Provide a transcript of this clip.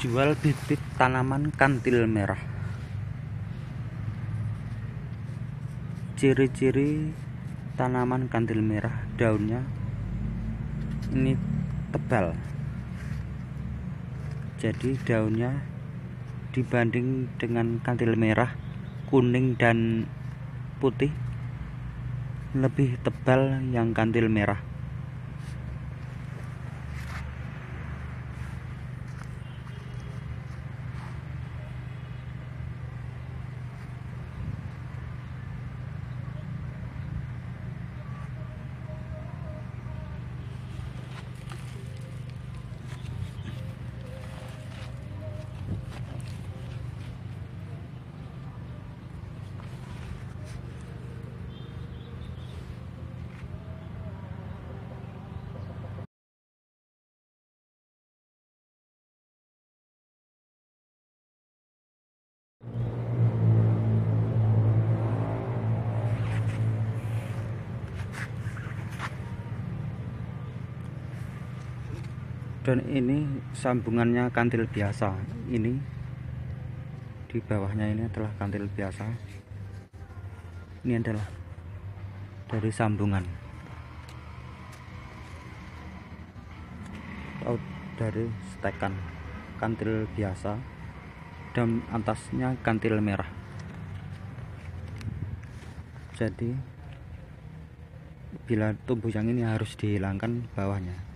Jual bibit tanaman kantil merah. Ciri-ciri tanaman kantil merah daunnya ini tebal. Jadi daunnya dibanding dengan kantil merah, kuning dan putih lebih tebal yang kantil merah. dan ini sambungannya kantil biasa ini di bawahnya ini adalah kantil biasa ini adalah dari sambungan atau oh, dari stekan kantil biasa dan atasnya kantil merah jadi bila tumbuh yang ini harus dihilangkan bawahnya